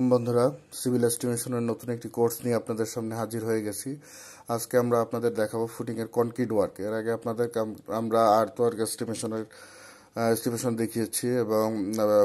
আলাইকুম বন্ধুরা সিভিল এস্টিমেশনের নতুন একটি কোর্স নিয়ে আপনাদের সামনে হাজির হয়ে গেছি আজকে আমরা আপনাদের দেখাবো ফুটিংয়ের কনক্রিট ওয়ার্ক এর আগে আপনাদের আমরা আর্থ ওয়ার্ক এস্টিমেশনের এস্টিমেশন দেখিয়েছি এবং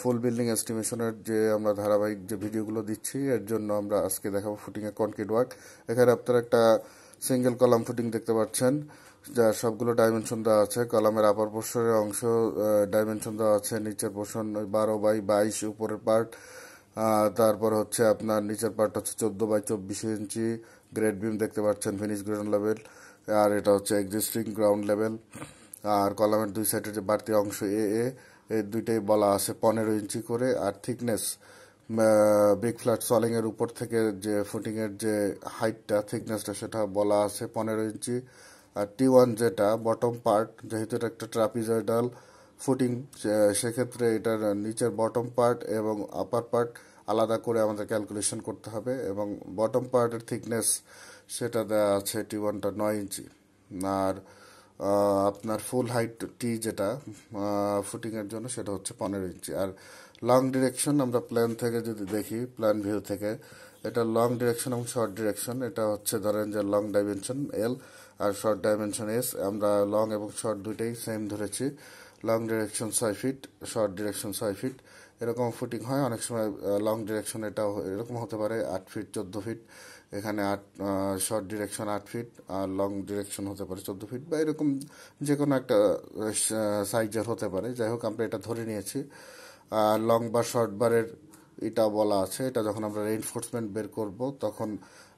ফুল বিল্ডিং এস্টিমেশনের যে আমরা ধারাবাহিক যে ভিডিওগুলো দিচ্ছি এর জন্য আমরা আজকে দেখাবো ফুটিংয়ের কনক্রিট ওয়ার্ক এখানে আপনারা একটা সিঙ্গেল কলাম ফুটিং দেখতে পাচ্ছেন যার সবগুলো ডাইমেনশন দেওয়া আছে কলামের আপার পোর্শনের অংশ ডাইমেনশন দেওয়া আছে নিচের পোর্শন বারো বাই বাইশ উপরের পার্ট তারপর হচ্ছে আপনার নিচের পার্ট হচ্ছে চোদ্দো বাই চব্বিশ ইঞ্চি গ্রেড বিম দেখতে পাচ্ছেন ফিনিশ গ্রাউন্ড লেভেল আর এটা হচ্ছে এক্সিস্টিং গ্রাউন্ড লেভেল আর কলামের দুই সাইডের যে বাড়তি অংশ এ এ এই দুইটাই বলা আছে পনেরো ইঞ্চি করে আর থিকনেস বিগ ফ্ল্যাট সলিংয়ের উপর থেকে যে ফুটিংয়ের যে হাইটটা থিকনেসটা সেটা বলা আছে পনেরো ইঞ্চি আর টি ওয়ান যেটা বটম পার্ট যেহেতু এটা একটা ট্রাপিজয়েডাল ফুটিং সেক্ষেত্রে এটার নিচের বটম পার্ট এবং আপার পার্ট আলাদা করে আমাদের ক্যালকুলেশন করতে হবে এবং বটম পার্টের থিকনেস সেটা দেওয়া আছে টি ওয়ানটা নয় ইঞ্চি আর আপনার ফুল হাইট টি যেটা ফুটিংয়ের জন্য সেটা হচ্ছে পনেরো ইঞ্চি আর লং ডিরেকশন আমরা প্ল্যান থেকে যদি দেখি প্ল্যান ভিউ থেকে এটা লং ডিরেকশন এবং শর্ট ডিরেকশন এটা হচ্ছে ধরেন যে লং ডাইমেনশন এল আর শর্ট ডাইমেনশন এস আমরা লং এবং শর্ট দুইটাই সেম ধরেছি লং ডিরেকশন ছয় ফিট শর্ট ডিরেকশন ছয় ফিট এরকম ফুটিং হয় অনেক সময় লং ডিরেকশন এটা এরকম হতে পারে আট ফিট চোদ্দ ফিট এখানে আট শর্ট ডিরেকশন আট ফিট আর লং ডিরেকশন হতে পারে চোদ্দ ফিট বা এরকম যে কোনো একটা সাইজের হতে পারে যাই হোক আমরা এটা ধরে নিয়েছি আর লং বা শর্ট বারের এটা বলা আছে এটা যখন আমরা রেইনফোর্সমেন্ট বের করব তখন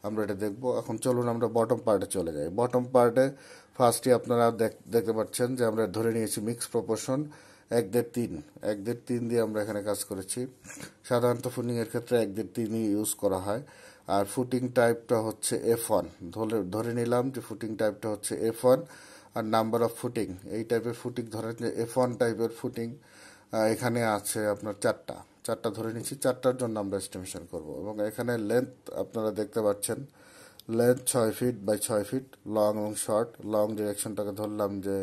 আমরা এটা দেখব এখন চলুন আমরা বটম পার্টে চলে যাই বটম পার্টে ফার্স্টে আপনারা দেখতে পাচ্ছেন যে আমরা ধরে নিয়েছি মিক্স প্রপোর্শন এক দেড় তিন এক দেড় তিন দিয়ে আমরা এখানে কাজ করেছি সাধারণত ফুটিংয়ের ক্ষেত্রে এক দেড় তিনই ইউজ করা হয় আর ফুটিং টাইপটা হচ্ছে এফ ওয়ান ধরে ধরে নিলাম যে ফুটিং টাইপটা হচ্ছে এফ ওয়ান আর নাম্বার অফ ফুটিং এই টাইপের ফুটিং ধরেন যে এফ ওয়ান টাইপের ফুটিং এখানে আছে আপনার চারটা চারটা ধরে নিচ্ছি চারটার জন্য আমরা এস্টিমেশন করব এবং এখানে লেন্থ আপনারা দেখতে পাচ্ছেন লেন্থ ছয় ফিট বাই ছয় ফিট লং এবং শর্ট লং ডিরেকশনটাকে ধরলাম যে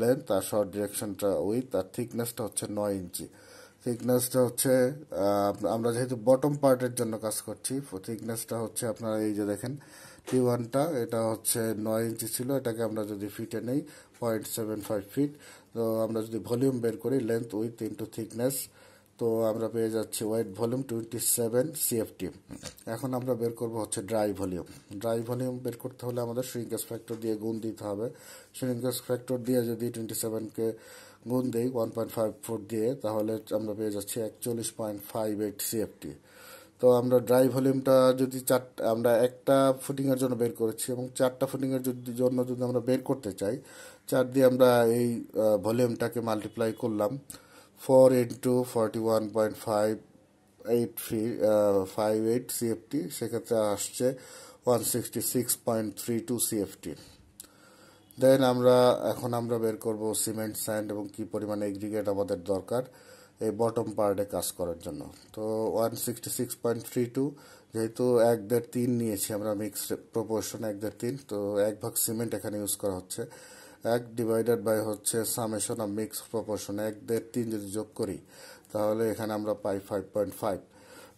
লেন্থ আর শর্ট ডিরেকশনটা উইথ আর থিকনেসটা হচ্ছে নয় ইঞ্চি থিকনেসটা হচ্ছে আমরা যেহেতু বটম পার্টের জন্য কাজ করছি থিকনেসটা হচ্ছে আপনারা এই যে দেখেন টি ওয়ানটা এটা হচ্ছে নয় ইঞ্চি ছিল এটাকে আমরা যদি ফিটে নেই পয়েন্ট সেভেন ফাইভ ফিট তো আমরা যদি ভলিউম বের করি লেন্থ উইথ ইন্টু থিকনেস তো আমরা পেয়ে যাচ্ছি wet volume twenty seven CFT এখন আমরা বের করব হচ্ছে ড্রাই ভলিউম ড্রাই ভলিউম বের করতে হলে আমাদের শ্রিঙ্কেজ ফ্যাক্টর দিয়ে গুণ দিতে হবে শ্রিঙ্কেজ ফ্যাক্টর দিয়ে যদি টোয়েন্টি সেভেনকে গুণ দিই ওয়ান পয়েন্ট ফাইভ ফোর দিয়ে তাহলে আমরা পেয়ে যাচ্ছি একচল্লিশ পয়েন্ট ফাইভ এইট সিএফটি তো আমরা ড্রাই ভলিউমটা যদি চার আমরা একটা ফুটিংয়ের জন্য বের করেছি এবং চারটা ফুটিংয়ের যদি জন্য যদি আমরা বের করতে চাই চার দিয়ে আমরা এই ভলিউমটাকে মাল্টিপ্লাই করলাম 4 into forty one point five eight five eight সেক্ষেত্রে আসছে one sixty six point three two CFT then আমরা এখন আমরা বের করব সিমেন্ট স্যান্ড এবং কি পরিমাণে এগ্রিগেট আমাদের দরকার এই বটম পার্টে কাজ করার জন্য তো one sixty six point three two যেহেতু এক দেড় তিন নিয়েছি আমরা মিক্স প্রপোর্শন এক দেড় তিন তো এক ভাগ সিমেন্ট এখানে ইউজ করা হচ্ছে এক ডিভাইডেড বাই হচ্ছে সামেশন অফ মিক্স প্রপোর্শন এক দেড় তিন যদি যোগ করি তাহলে এখানে আমরা পাই ফাইভ পয়েন্ট ফাইভ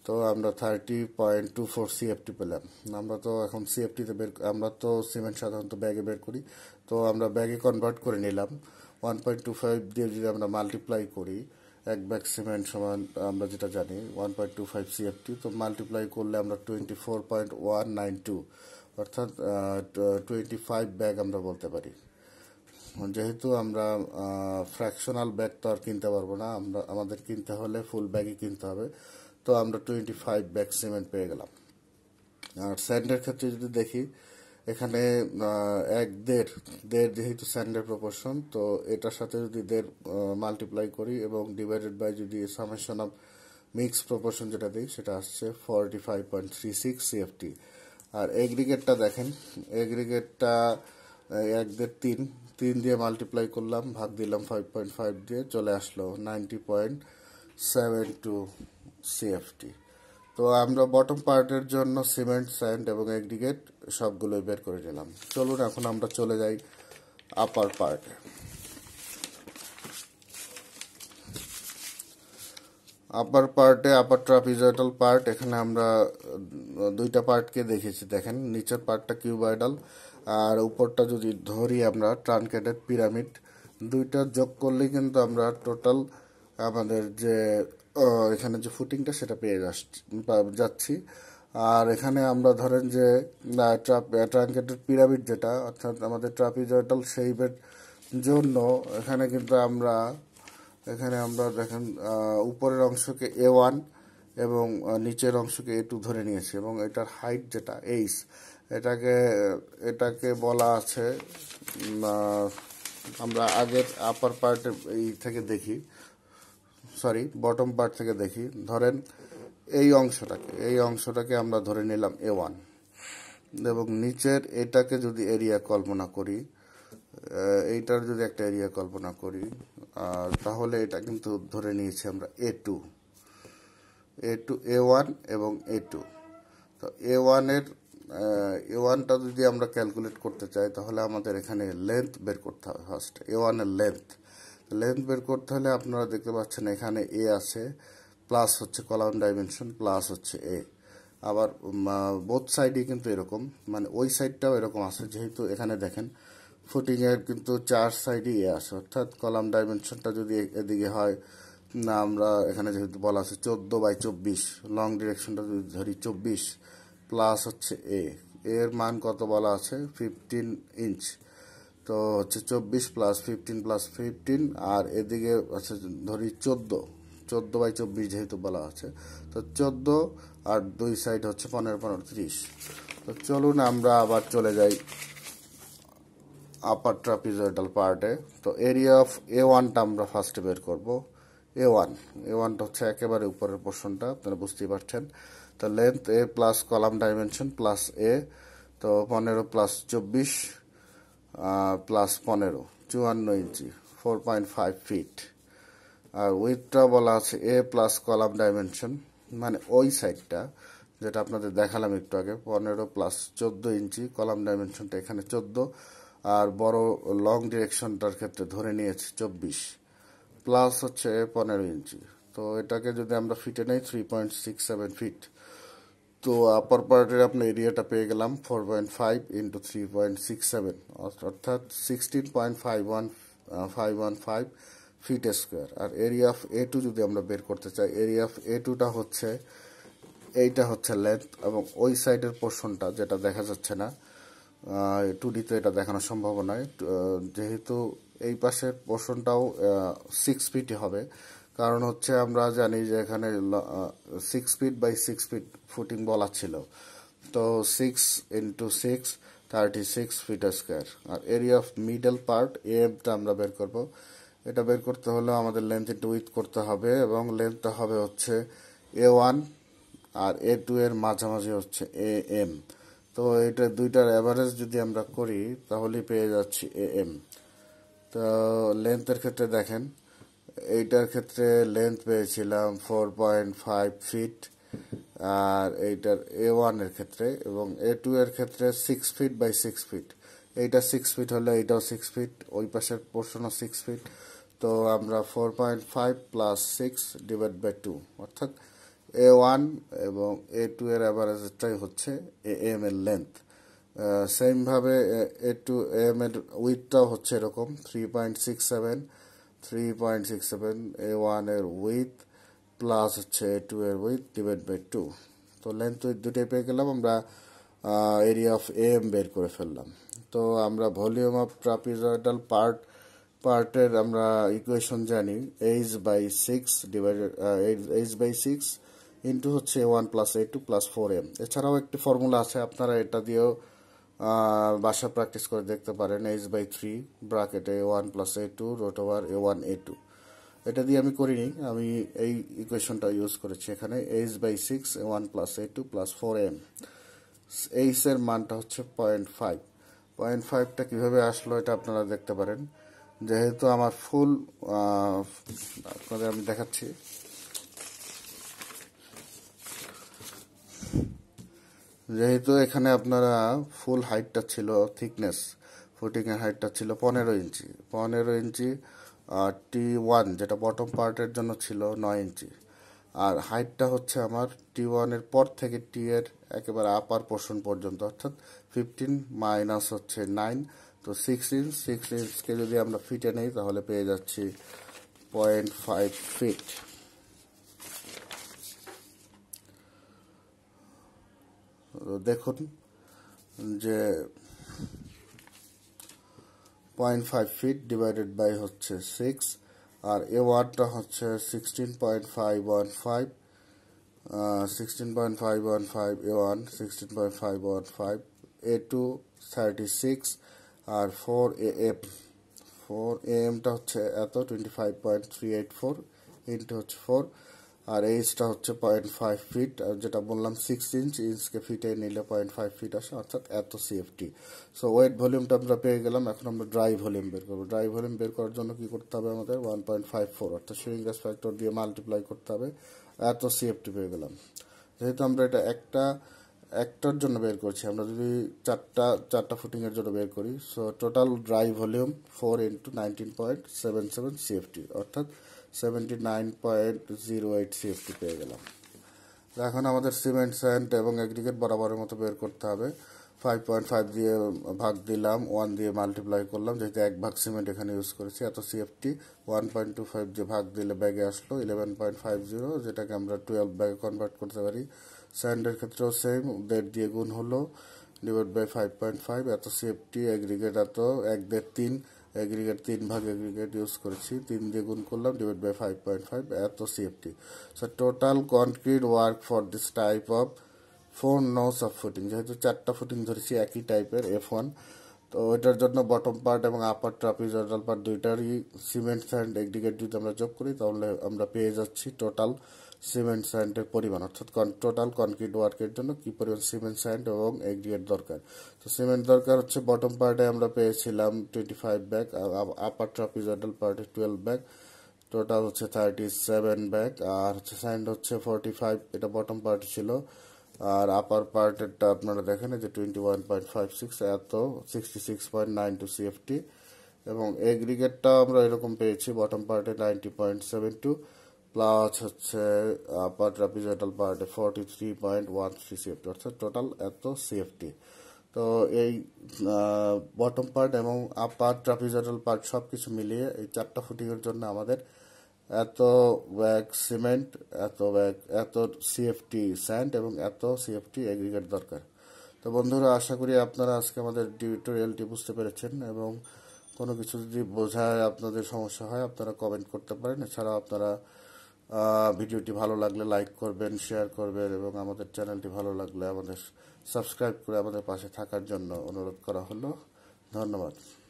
তো আমরা thirty point two four CFT পেলাম আমরা তো এখন সিএফটিতে বের আমরা তো সিমেন্ট সাধারণত ব্যাগে বের করি তো আমরা ব্যাগে কনভার্ট করে নিলাম ওয়ান পয়েন্ট টু ফাইভ দিয়ে যদি আমরা মাল্টিপ্লাই করি এক ব্যাগ সিমেন্ট সমান আমরা যেটা জানি one point two five CFT তো মাল্টিপ্লাই করলে আমরা twenty four point one nine two অর্থাৎ টোয়েন্টি ফাইভ ব্যাগ আমরা বলতে পারি যেহেতু আমরা ফ্র্যাকশনাল ব্যাগ তো আর কিনতে পারবো না আমরা আমাদের কিনতে হলে ফুল ব্যাগই কিনতে হবে তো আমরা টোয়েন্টি ফাইভ ব্যাগ সিমেন্ট পেয়ে গেলাম আর স্যান্ডের ক্ষেত্রে যদি দেখি এখানে এক দেড় দেড় যেহেতু স্যান্ডের প্রপোর্শন তো এটার সাথে যদি দেড় মাল্টিপ্লাই করি এবং ডিভাইডেড বাই যদি সামেশন অফ মিক্স প্রপোর্শন যেটা দিই সেটা আসছে forty five point three six CFT আর এগ্রিগেটটা দেখেন এগ্রিগেটটা এক দেড় তিন তিন দিয়ে মাল্টিপ্লাই করলাম ভাগ দিলাম ফাইভ পয়েন্ট ফাইভ দিয়ে চলে আসলো ninety point seven two CFT তো আমরা বটম পার্টের জন্য সিমেন্ট স্যান্ড এবং এগ্রিগেট সবগুলোই বের করে নিলাম চলুন এখন আমরা চলে যাই আপার পার্টে আপার পার্টে আপার ট্রাপিজয়েটাল পার্ট এখানে আমরা দুইটা পার্টকে দেখেছি দেখেন নিচের পার্টটা কিউবাইডাল আর উপরটা যদি ধরি আমরা ট্রানকেটেড পিরামিড দুইটা যোগ করলে কিন্তু আমরা টোটাল আমাদের যে এখানে যে ফুটিংটা সেটা পেয়ে যাচ্ছি আর এখানে আমরা ধরেন যে ট্রাঙ্কেটেড পিরামিড যেটা অর্থাৎ আমাদের ট্রাপিজয়টাল সেইভের জন্য এখানে কিন্তু আমরা এখানে আমরা দেখেন উপরের অংশকে এ ওয়ান এবং নিচের অংশকে এ টু ধরে নিয়েছি এবং এটার হাইট যেটা এইস এটাকে এটাকে বলা আছে আমরা আগের আপার পার্ট এই থেকে দেখি সরি বটম পার্ট থেকে দেখি ধরেন এই অংশটাকে এই অংশটাকে আমরা ধরে নিলাম এ ওয়ান এবং নিচের এটাকে যদি এরিয়া কল্পনা করি এইটার যদি একটা এরিয়া কল্পনা করি তাহলে এটা কিন্তু ধরে নিয়েছি আমরা A two A two A one এবং এ টু তো এ ওয়ানের এ ওয়ানটা যদি আমরা ক্যালকুলেট করতে চাই তাহলে আমাদের এখানে লেন্থ বের করতে হবে ফার্স্ট এ ওয়ানের লেন্থ লেন্থ বের করতে হলে আপনারা দেখতে পাচ্ছেন এখানে এ আছে প্লাস হচ্ছে কলাম ডাইমেনশন প্লাস হচ্ছে এ আবার বোথ সাইডই কিন্তু এরকম মানে ওই সাইডটাও এরকম আছে যেহেতু এখানে দেখেন ফুটিংয়ের কিন্তু চার সাইডই এ আছে অর্থাৎ কলাম ডাইমেনশনটা যদি এদিকে হয় না আমরা এখানে যেহেতু বলা আছে চোদ্দো বাই চব্বিশ লং ডিরেকশনটা যদি ধরি চব্বিশ প্লাস হচ্ছে এ এর মান কত বলা আছে ফিফটিন ইঞ্চ তো হচ্ছে চব্বিশ প্লাস ফিফটিন প্লাস ফিফটিন আর এদিকে আছে ধরি চোদ্দো চোদ্দো বাই চব্বিশ যেহেতু বলা আছে তো চোদ্দো আর দুই সাইড হচ্ছে পনেরো পনেরো তিরিশ তো চলুন আমরা আবার চলে যাই আপার ট্রাপিজয়েডাল পার্টে তো এরিয়া অফ এ ওয়ানটা আমরা ফার্স্টে বের করবো এ ওয়ান এ ওয়ানটা হচ্ছে একেবারে উপরের পোর্শনটা আপনারা বুঝতেই পারছেন তো length A plus column dimension plus A তো পনেরো প্লাস চব্বিশ প্লাস পনেরো চুয়ান্ন ইঞ্চি ফোর পয়েন্ট ফাইভ ফিট আর উইথটা বলা আছে এ প্লাস কলাম ডাইমেনশন মানে ওই সাইডটা যেটা আপনাদের দেখালাম একটু আগে পনেরো প্লাস চোদ্দো ইঞ্চি কলাম ডাইমেনশনটা এখানে চোদ্দো আর বড় লং ডিরেকশনটার ক্ষেত্রে ধরে নিয়েছি চব্বিশ প্লাস হচ্ছে পনেরো ইঞ্চি তো এটাকে যদি আমরা ফিটে নেই three point six seven feet তো আপার পার্টের আপনার এরিয়াটা পেয়ে গেলাম four point five into three point six seven অর্থাৎ sixteen point five one five one five feet square আর এরিয়া অফ এ টু যদি আমরা বের করতে চাই এরিয়া অফ এ টুটা হচ্ছে এইটা হচ্ছে লেন্থ এবং ওই সাইডের পোর্শনটা যেটা দেখা যাচ্ছে না টু ডিতে এটা দেখানো সম্ভব নয় যেহেতু এই পাশের পোর্শনটাও সিক্স ফিটই হবে কারণ হচ্ছে আমরা জানি যে এখানে six feet by six feet footing বলা ছিল তো six into six thirty six feet square আর এরিয়া অফ মিডল পার্ট এমটা আমরা বের করব এটা বের করতে হলে আমাদের লেন্থ ইন্টু উইথ করতে হবে এবং লেন্থটা হবে হচ্ছে এ ওয়ান আর এ টু এর মাঝামাঝি হচ্ছে এ এম তো এটা দুইটার অ্যাভারেজ যদি আমরা করি তাহলে পেয়ে যাচ্ছি এ এম তো লেন্থের ক্ষেত্রে দেখেন এইটার ক্ষেত্রে লেন্থ পেয়েছিলাম ফোর পয়েন্ট ফাইভ ফিট আর এইটার এ ওয়ানের ক্ষেত্রে এবং এ টু এর ক্ষেত্রে six feet by six feet এইটা সিক্স ফিট হলে এইটাও সিক্স ফিট ওই পাশের পোর্শনও সিক্স ফিট তো আমরা four point five plus six divide by two অর্থাৎ এ ওয়ান এবং এ টু এর অ্যাভারেজটাই হচ্ছে এ এম এর লেন্থ সেমভাবে এ টু এম এর উইথটাও হচ্ছে এরকম three point six seven three point six seven A one এর উইথ প্লাস হচ্ছে এ টু এর উইথ ডিভাইড বাই টু তো লেন্থ উইথ দুটোই পেয়ে গেলাম আমরা এরিয়া অফ এম বের করে ফেললাম তো আমরা ভলিউম অফ ট্রাপিজয়েডাল পার্ট পার্টের আমরা ইকুয়েশন জানি H by six divided H by six into হচ্ছে one plus eight two plus four M এছাড়াও একটি ফর্মুলা আছে আপনারা এটা দিয়েও বাসা প্র্যাকটিস করে দেখতে পারেন H by three bracket A one plus A two root over A one A two এটা দিয়ে আমি করিনি আমি এই ইকুয়েশনটা ইউজ করেছি এখানে H by six A one plus A two plus four M এইচের মানটা হচ্ছে পয়েন্ট ফাইভ পয়েন্ট ফাইভটা কীভাবে আসলো এটা আপনারা দেখতে পারেন যেহেতু আমার ফুল আপনাদের আমি দেখাচ্ছি যেহেতু এখানে আপনারা ফুল হাইটটা ছিল থিকনেস ফুটিংয়ের হাইটটা ছিল পনেরো ইঞ্চি পনেরো ইঞ্চি আর টি ওয়ান যেটা বটম পার্টের জন্য ছিল নয় ইঞ্চি আর হাইটটা হচ্ছে আমার টি ওয়ানের পর থেকে টি এর একেবারে আপার পোর্শন পর্যন্ত অর্থাৎ ফিফটিন মাইনাস হচ্ছে নাইন তো সিক্স ইঞ্চ সিক্স ইঞ্চকে যদি আমরা ফিটে নেই তাহলে পেয়ে যাচ্ছি পয়েন্ট ফাইভ ফিট দেখুন যে point five feet divided by হচ্ছে সিক্স আর এ ওয়ার্ডটা হচ্ছে sixteen point five one five sixteen point five one five A one sixteen point five one five A two thirty six আর four A F four A এমটা হচ্ছে এত twenty five point three eight four into হচ্ছে four আর এইচটা হচ্ছে point five fit যেটা বললাম সিক্স ইঞ্চ ইঞ্চকে ফিটে নিলে পয়েন্ট ফাইভ ফিট আসে অর্থাৎ এত সিএফটি সো ওয়েট ভলিউমটা আমরা পেয়ে গেলাম এখন আমরা ড্রাই ভলিউম বের করবো ড্রাই ভলিউম বের করার জন্য কি করতে হবে আমাদের ওয়ান পয়েন্ট ফাইভ ফোর অর্থাৎ শিরিং গ্যাস ফ্যাক্টর দিয়ে মাল্টিপ্লাই করতে হবে এত সিএফটি পেয়ে গেলাম যেহেতু আমরা এটা একটা একটার জন্য বের করছি আমরা যদি চারটা চারটা ফুটিংয়ের জন্য বের করি so total dry volume four into nineteen point seven seven CFT অর্থাৎ seventy nine point zero eight CFT পেয়ে গেলাম এখন আমাদের সিমেন্ট স্যান্ড এবং এগ্রিগেট বরাবরের মতো বের করতে হবে ফাইভ পয়েন্ট ফাইভ দিয়ে ভাগ দিলাম ওয়ান দিয়ে মাল্টিপ্লাই করলাম যেহেতু এক ভাগ সিমেন্ট এখানে ইউজ করেছি এত CFT one point two five যে ভাগ দিলে ব্যাগে আসলো ইলেভেন পয়েন্ট ফাইভ জিরো যেটাকে আমরা টুয়েলভ ব্যাগে কনভার্ট করতে পারি স্যান্ডের ক্ষেত্রেও সেম দেড় দিয়ে গুণ হলো divide by five point five এত সিএফটি এগ্রিগেট এত এক দেড় তিন অ্যাগ্রিগেট তিন ভাগ অ্যাগ্রিগেট ইউজ করেছি তিন দিয়ে গুণ করলাম divide by five point five এত CFT so total concrete work for this type of four nos of footing যেহেতু চারটা ফুটিং ধরেছি একই টাইপের এফ ওয়ান তো ওইটার জন্য বটম পার্ট এবং আপার ট্রাপিজডাল পার্ট দুইটারই সিমেন্ট স্যান্ড এগ্রিগেট যদি আমরা যোগ করি তাহলে আমরা পেয়ে যাচ্ছি টোটাল সিমেন্ট স্যান্ডের পরিমাণ অর্থাৎ টোটাল কনক্রিট ওয়ার্কের জন্য কি পরিমাণ সিমেন্ট স্যান্ড এবং এগ্রিগেট দরকার তো সিমেন্ট দরকার হচ্ছে বটম পার্টে আমরা পেয়েছিলাম twenty five bag upper trapezoidal পার্টে টুয়েলভ ব্যাগ টোটাল হচ্ছে থার্টি সেভেন ব্যাগ আর হচ্ছে স্যান্ড হচ্ছে ফর্টি ফাইভ এটা বটম পার্ট ছিল আর আপার পার্টেরটা আপনারা দেখেন যে twenty one point five six এত sixty six point nine two CFT এবং এগ্রিগেটটা আমরা এরকম পেয়েছি বটম পার্টে ninety point seven two plus হচ্ছে আপার ট্রাপিজয়েডাল পার্টে forty three point one three CFT অর্থাৎ টোটাল এত সেফটি তো এই বটম পার্ট এবং আপার ট্রাপিজয়েডাল পার্ট সব কিছু মিলিয়ে এই চারটা ফুটিংয়ের জন্য আমাদের এত ব্যাগ সিমেন্ট এত ব্যাগ এত সিএফটি স্যান্ড এবং এত সিএফটি অ্যাগ্রিগেট দরকার তো বন্ধুরা আশা করি আপনারা আজকে আমাদের টিউটোরিয়ালটি বুঝতে পেরেছেন এবং কোনো কিছু যদি বোঝায় আপনাদের সমস্যা হয় আপনারা কমেন্ট করতে পারেন এছাড়াও আপনারা ভিডিওটি ভালো লাগলে লাইক করবেন শেয়ার করবেন এবং আমাদের চ্যানেলটি ভালো লাগলে আমাদের সাবস্ক্রাইব করে আমাদের পাশে থাকার জন্য অনুরোধ করা হলো ধন্যবাদ